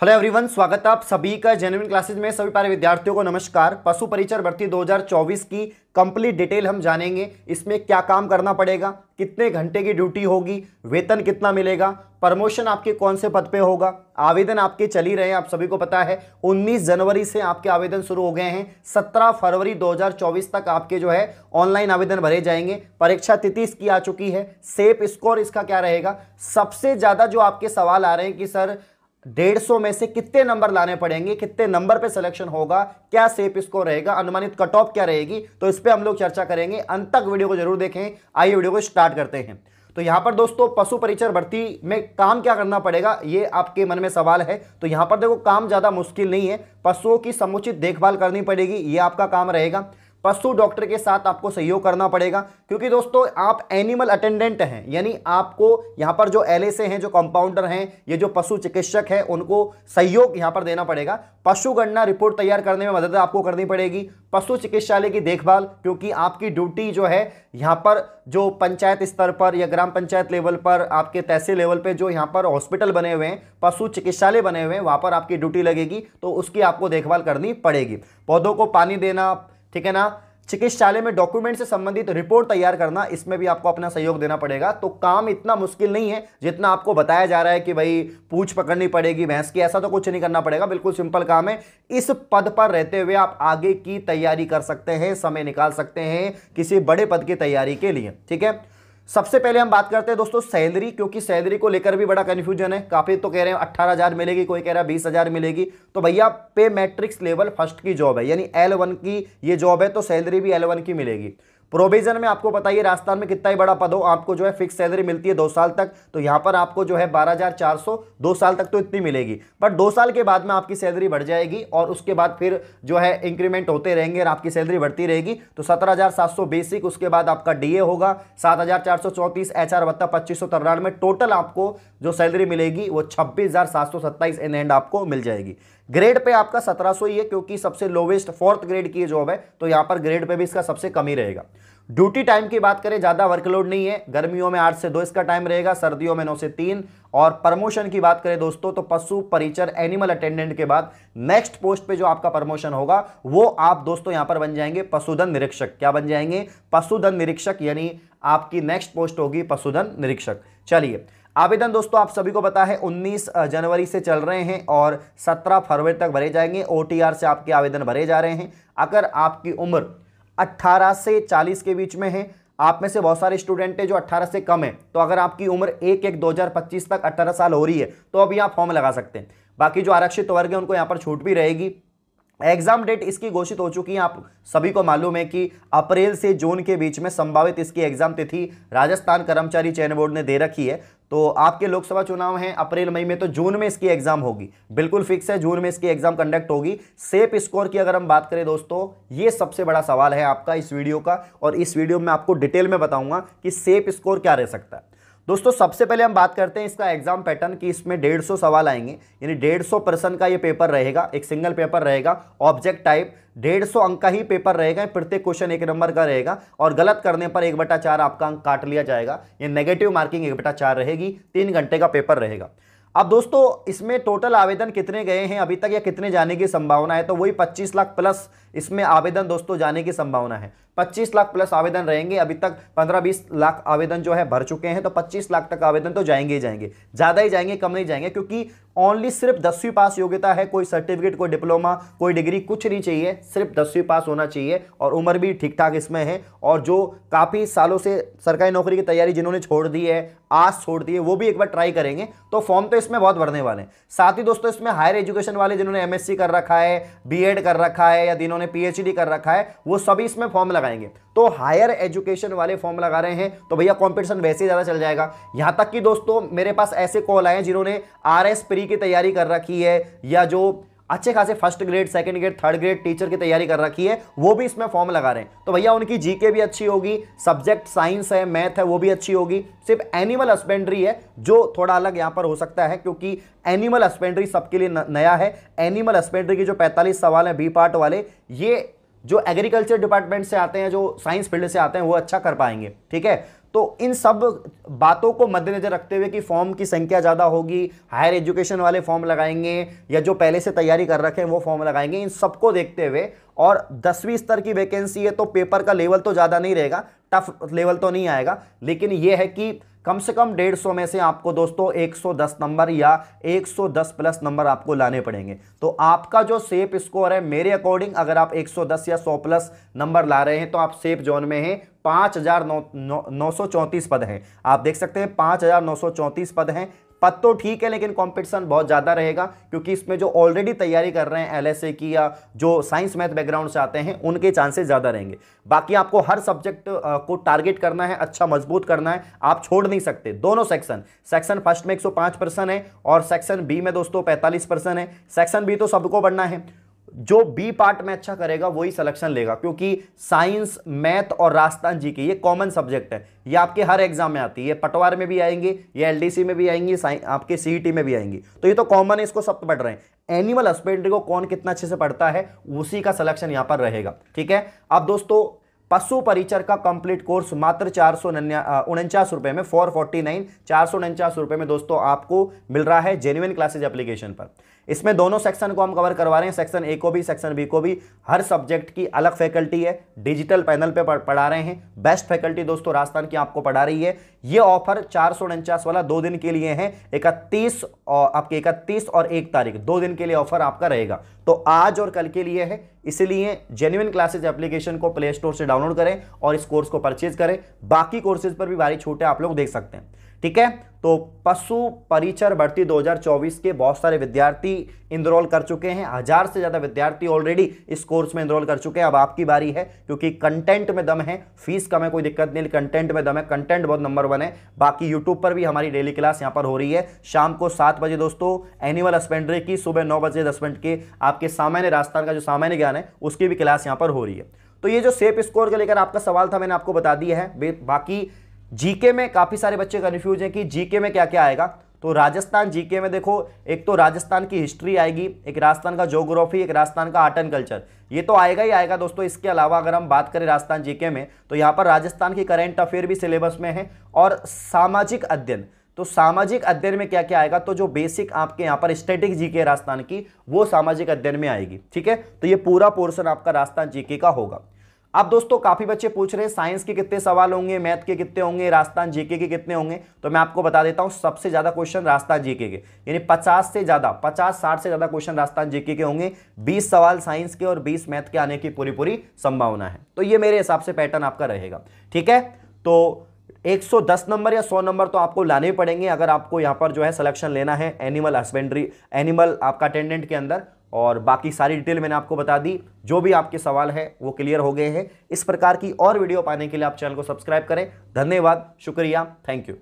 hello everyone स्वागत है आप सभी का जेनविन क्लासेज में सभी प्यारे विद्यार्थियों को नमस्कार पशु परिचर भर्ती 2024 की कंप्लीट डिटेल हम जानेंगे इसमें क्या काम करना पड़ेगा कितने घंटे की ड्यूटी होगी वेतन कितना मिलेगा प्रमोशन आपके कौन से पद पे होगा आवेदन आपके चल ही रहे हैं आप सभी को पता है 19 जनवरी से आपके आवेदन शुरू हो गए हैं 17 फरवरी 2024 तक आपके जो है ऑनलाइन आवेदन भरे जाएंगे परीक्षा तिथि इसकी आ चुकी है सेप स्कोर इसका क्या रहेगा सबसे ज़्यादा जो आपके सवाल आ रहे हैं कि सर डेढ़ सौ में से कितने नंबर लाने पड़ेंगे कितने नंबर पे सिलेक्शन होगा क्या सेप इसको रहेगा अनुमानित कट ऑफ क्या रहेगी तो इस पर हम लोग चर्चा करेंगे अंत तक वीडियो को जरूर देखें आइए वीडियो को स्टार्ट करते हैं तो यहां पर दोस्तों पशु परिचर भर्ती में काम क्या करना पड़ेगा ये आपके मन में सवाल है तो यहां पर देखो काम ज़्यादा मुश्किल नहीं है पशुओं की समुचित देखभाल करनी पड़ेगी ये आपका काम रहेगा पशु डॉक्टर के साथ आपको सहयोग करना पड़ेगा क्योंकि दोस्तों आप एनिमल अटेंडेंट हैं यानी आपको यहाँ पर जो एल हैं जो कंपाउंडर हैं ये जो पशु चिकित्सक हैं उनको सहयोग यहाँ पर देना पड़ेगा पशु गणना रिपोर्ट तैयार करने में मदद आपको करनी पड़ेगी पशु चिकित्सालय की देखभाल क्योंकि आपकी ड्यूटी जो है यहाँ पर जो पंचायत स्तर पर या ग्राम पंचायत लेवल पर आपके तहसील लेवल पर जो यहाँ पर हॉस्पिटल बने हुए हैं पशु चिकित्सालय बने हुए हैं वहाँ पर आपकी ड्यूटी लगेगी तो उसकी आपको देखभाल करनी पड़ेगी पौधों को पानी देना ठीक है ना चिकित्सालय में डॉक्यूमेंट से संबंधित रिपोर्ट तैयार करना इसमें भी आपको अपना सहयोग देना पड़ेगा तो काम इतना मुश्किल नहीं है जितना आपको बताया जा रहा है कि भाई पूछ पकड़नी पड़ेगी भैंस की ऐसा तो कुछ नहीं करना पड़ेगा बिल्कुल सिंपल काम है इस पद पर रहते हुए आप आगे की तैयारी कर सकते हैं समय निकाल सकते हैं किसी बड़े पद की तैयारी के लिए ठीक है सबसे पहले हम बात करते हैं दोस्तों सैलरी क्योंकि सैलरी को लेकर भी बड़ा कन्फ्यूजन है काफ़ी तो कह रहे हैं अट्ठारह हज़ार मिलेगी कोई कह रहा है बीस हज़ार मिलेगी तो भैया पे मैट्रिक्स लेवल फर्स्ट की जॉब है यानी एल वन की ये जॉब है तो सैलरी भी एल वन की मिलेगी प्रोविजन में आपको बताइए राजस्थान में कितना ही बड़ा पद हो आपको जो है फिक्स सैलरी मिलती है दो साल तक तो यहाँ पर आपको जो है 12,400 दो साल तक तो इतनी मिलेगी बट दो साल के बाद में आपकी सैलरी बढ़ जाएगी और उसके बाद फिर जो है इंक्रीमेंट होते रहेंगे और आपकी सैलरी बढ़ती रहेगी तो 17,700 बेसिक उसके बाद आपका ए होगा एच आर भत्ता पच्चीस सौ तिरानवे टोटल आपको जो सैलरी मिलेगी वो छब्बीस एन एंड आपको मिल जाएगी ग्रेड पे आपका सत्रह सो ही है क्योंकि सबसे लोवेस्ट फोर्थ ग्रेड की जॉब है तो यहां पर ग्रेड पे भी इसका सबसे कम ही रहेगा ड्यूटी टाइम की बात करें ज़्यादा वर्कलोड नहीं है गर्मियों में आठ से दो इसका टाइम रहेगा सर्दियों में नौ से तीन और प्रमोशन की बात करें दोस्तों तो पशु परिचर एनिमल अटेंडेंट के बाद नेक्स्ट पोस्ट पे जो आपका प्रमोशन होगा वो आप दोस्तों यहां पर बन जाएंगे पशुधन निरीक्षक क्या बन जाएंगे पशुधन निरीक्षक यानी आपकी नेक्स्ट पोस्ट होगी पशुधन निरीक्षक चलिए आवेदन दोस्तों आप सभी को पता है 19 जनवरी से चल रहे हैं और 17 फरवरी तक भरे जाएंगे ओ से आपके आवेदन भरे जा रहे हैं अगर आपकी उम्र 18 से 40 के बीच में है आप में से बहुत सारे स्टूडेंट हैं जो 18 से कम है तो अगर आपकी उम्र एक एक 2025 तक 18 साल हो रही है तो अभी आप फॉर्म लगा सकते हैं बाकी जो आरक्षित वर्ग है उनको यहाँ पर छूट भी रहेगी एग्जाम डेट इसकी घोषित हो चुकी है आप सभी को मालूम है कि अप्रैल से जून के बीच में संभावित इसकी एग्जाम तिथि राजस्थान कर्मचारी चयन बोर्ड ने दे रखी है तो आपके लोकसभा चुनाव हैं अप्रैल मई में तो जून में इसकी एग्जाम होगी बिल्कुल फिक्स है जून में इसकी एग्जाम कंडक्ट होगी सेप स्कोर की अगर हम बात करें दोस्तों ये सबसे बड़ा सवाल है आपका इस वीडियो का और इस वीडियो में आपको डिटेल में बताऊंगा कि सेप स्कोर क्या रह सकता है दोस्तों सबसे पहले हम बात करते हैं इसका एग्जाम पैटर्न कि इसमें डेढ़ सौ सवाल आएंगे यानी डेढ़ सौ पर्सन का ये पेपर रहेगा एक सिंगल पेपर रहेगा ऑब्जेक्ट टाइप डेढ़ सौ अंक का ही पेपर रहेगा प्रत्येक क्वेश्चन एक नंबर का रहेगा और गलत करने पर एक बटा चार आपका अंक काट लिया जाएगा ये नेगेटिव मार्किंग एक बटा चार रहेगी तीन घंटे का पेपर रहेगा अब दोस्तों इसमें टोटल आवेदन कितने गए हैं अभी तक या कितने जाने की संभावना है तो वही 25 लाख प्लस इसमें आवेदन दोस्तों जाने की संभावना है 25 लाख प्लस आवेदन रहेंगे अभी तक 15-20 लाख आवेदन जो है भर चुके हैं तो 25 लाख तक आवेदन तो जाएंगे ही जाएंगे ज़्यादा ही जाएंगे कम नहीं जाएंगे क्योंकि ओनली सिर्फ दसवीं पास योग्यता है कोई सर्टिफिकेट कोई डिप्लोमा कोई डिग्री कुछ नहीं चाहिए सिर्फ दसवीं पास होना चाहिए और उम्र भी ठीक ठाक इसमें है और जो काफ़ी सालों से सरकारी नौकरी की तैयारी जिन्होंने छोड़ दी है आज छोड़ दी है वो भी एक बार ट्राई करेंगे तो फॉर्म तो इसमें बहुत भरने वाले हैं साथ ही दोस्तों इसमें हायर एजुकेशन वाले जिन्होंने एमएससी कर रखा है बी कर रखा है या जिन्होंने जिन्होंने पीएचडी कर रखा है वो सभी इसमें फॉर्म लगाएंगे तो हायर एजुकेशन वाले फॉर्म लगा रहे हैं तो भैया कॉम्पिटिशन वैसे ही ज़्यादा चल जाएगा यहां तक कि दोस्तों मेरे पास ऐसे कॉल आए जिन्होंने आर प्री की तैयारी कर रखी है या जो अच्छे खासे first grade second grade third grade teacher की तैयारी कर रखी है वो भी इसमें फॉर्म लगा रहे हैं तो भैया उनकी जीके भी अच्छी होगी सब्जेक्ट साइंस है मैथ है वो भी अच्छी होगी सिर्फ एनिमल हस्बेंड्री है जो थोड़ा अलग यहाँ पर हो सकता है क्योंकि एनिमल हस्बेंड्री सबके लिए नया है एनिमल हस्बेंड्री की जो पैंतालीस सवाल है बी पार्ट वाले ये जो एग्रीकल्चर डिपार्टमेंट से आते हैं जो साइंस फील्ड से आते हैं वो अच्छा कर पाएंगे ठीक है तो इन सब बातों को मद्देनजर रखते हुए कि फॉर्म की संख्या ज़्यादा होगी हायर एजुकेशन वाले फॉर्म लगाएंगे या जो पहले से तैयारी कर रखे हैं वो फॉर्म लगाएंगे इन सबको देखते हुए और दसवीं स्तर की वैकेंसी है तो पेपर का लेवल तो ज़्यादा नहीं रहेगा टफ लेवल तो नहीं आएगा लेकिन ये है कि कम से कम डेढ़ सौ में से आपको दोस्तों 110 नंबर या 110 प्लस नंबर आपको लाने पड़ेंगे तो आपका जो सेफ स्कोर है मेरे अकॉर्डिंग अगर आप 110 या 100 प्लस नंबर ला रहे हैं तो आप सेफ जोन में हैं पाँच हजार नौ, नौ, नौ सौ चौंतीस पद हैं आप देख सकते हैं पाँच हजार नौ सौ चौंतीस पद हैं पद तो ठीक है लेकिन कंपटीशन बहुत ज़्यादा रहेगा क्योंकि इसमें जो ऑलरेडी तैयारी कर रहे हैं एलएसए की या जो साइंस मैथ बैकग्राउंड से आते हैं उनके चांसेस ज़्यादा रहेंगे बाकी आपको हर सब्जेक्ट को टारगेट करना है अच्छा मजबूत करना है आप छोड़ नहीं सकते दोनों सेक्शन सेक्शन फर्स्ट में एक है और सेक्शन बी में दोस्तों पैंतालीस है सेक्शन बी तो सबको बढ़ना है जो बी पार्ट में अच्छा करेगा वही सिलेक्शन लेगा क्योंकि साइंस मैथ और राजस्थान जी के ये कॉमन सब्जेक्ट है ये आपके हर एग्जाम में आती है पटवार में भी आएंगे ये एलडीसी में भी आएंगी आपके सीई e में भी आएंगे तो ये तो कॉमन है इसको सब पढ़ रहे हैं एनिमल हस्बेंड्री को कौन कितना अच्छे से पढ़ता है उसी का सिलेक्शन यहाँ पर रहेगा ठीक है अब दोस्तों पशु परिचर का कंप्लीट कोर्स मात्र चार सौ उनचास रुपए में फोर फोर्टी नाइन चार सौ उनचास रुपए में दोस्तों आपको मिल रहा है जेन्युन क्लासेज एप्लीकेशन पर इसमें दोनों सेक्शन को हम कवर करवा रहे हैं सेक्शन ए को भी सेक्शन बी को भी हर सब्जेक्ट की अलग फैकल्टी है डिजिटल पैनल पे पढ़ा रहे हैं बेस्ट फैकल्टी दोस्तों राजस्थान की आपको पढ़ा रही है ये ऑफर चार वाला दो दिन के लिए है इकतीस आपके इकतीस और एक तारीख दो दिन के लिए ऑफर आपका रहेगा तो आज और कल के लिए है इसलिए जेन्यून क्लासेज एप्लीकेशन को प्ले स्टोर से डाउनलोड करें और इस कोर्स को परचेज करें बाकी कोर्सेज पर भी भारी है आप लोग देख सकते हैं ठीक है तो पशु परिचर भर्ती 2024 के बहुत सारे विद्यार्थी इनरोल कर चुके हैं हजार से ज़्यादा विद्यार्थी ऑलरेडी इस कोर्स में इनरोल कर चुके हैं अब आपकी बारी है क्योंकि कंटेंट में दम है फीस कम है कोई दिक्कत नहीं कंटेंट में दम है कंटेंट बहुत नंबर वन है बाकी यूट्यूब पर भी हमारी डेली क्लास यहां पर हो रही है शाम को सात बजे दोस्तों एनिमल हस्बेंड्री की सुबह नौ बजे दस मिनट के आपके सामान्य राजस्थान का जो सामान्य ज्ञान है उसकी भी क्लास यहां पर हो रही है तो ये जो सेफ स्कोर को लेकर आपका सवाल था मैंने आपको बता दिया है बाकी जीके में काफ़ी सारे बच्चे कन्फ्यूज हैं कि जीके में क्या क्या आएगा तो राजस्थान जीके में देखो एक तो राजस्थान की हिस्ट्री आएगी एक राजस्थान का जोग्राफी एक राजस्थान का आर्ट एंड कल्चर ये तो आएगा ही आएगा दोस्तों इसके अलावा अगर हम बात करें राजस्थान जीके में तो यहाँ पर राजस्थान की करेंट अफेयर भी सिलेबस में है और सामाजिक अध्ययन तो सामाजिक अध्ययन में क्या क्या आएगा तो जो बेसिक आपके यहाँ पर स्टेटिक जीके राजस्थान की वो सामाजिक अध्ययन में आएगी ठीक है तो ये पूरा पोर्सन आपका राजस्थान जीके का होगा अब दोस्तों काफी बच्चे पूछ रहे हैं साइंस के कितने सवाल होंगे मैथ के कितने होंगे राजस्थान जीके के कितने होंगे तो मैं आपको बता देता हूं सबसे ज्यादा क्वेश्चन राजस्थान जीके के यानी 50 से ज्यादा 50 60 से ज्यादा क्वेश्चन राजस्थान जीके के होंगे 20 सवाल साइंस के और 20 मैथ के आने की पूरी पूरी संभावना है तो ये मेरे हिसाब से पैटर्न आपका रहेगा ठीक है तो 110 नंबर या 100 नंबर तो आपको लाने पड़ेंगे अगर आपको यहाँ पर जो है सिलेक्शन लेना है एनिमल हस्बेंड्री एनिमल आपका अटेंडेंट के अंदर और बाकी सारी डिटेल मैंने आपको बता दी जो भी आपके सवाल हैं वो क्लियर हो गए हैं इस प्रकार की और वीडियो पाने के लिए आप चैनल को सब्सक्राइब करें धन्यवाद शुक्रिया थैंक यू